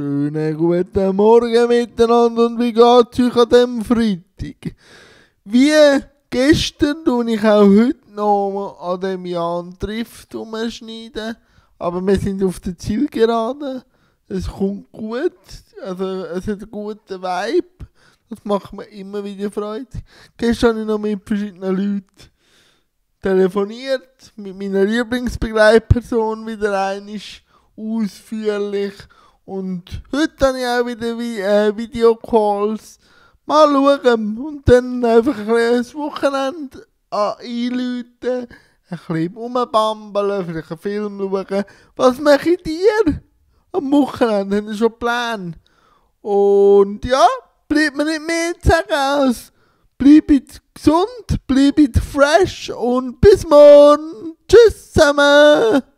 Schönen guten Morgen miteinander und wie geht's euch an diesem Freitag? Wie gestern tue ich auch heute noch an dem Jan trifft umschneiden, aber wir sind auf der Zielgeraden. Es kommt gut, also es hat einen guten Vibe. Das macht mir immer wieder Freude. Gestern habe ich noch mit verschiedenen Leuten telefoniert, mit meiner Lieblingsbegleitperson wieder einig ausführlich und heute habe ich auch wieder wie, äh, Videocalls. Mal schauen. Und dann einfach ein, ein Wochenende einläuten, ein bisschen rumbambeln, vielleicht einen Film schauen. Was mache ich dir? Am Wochenende haben wir schon Plan? Und ja, bleibt mir nicht mehr zu sagen als bleibt gesund, bleibt fresh und bis morgen. Tschüss zusammen.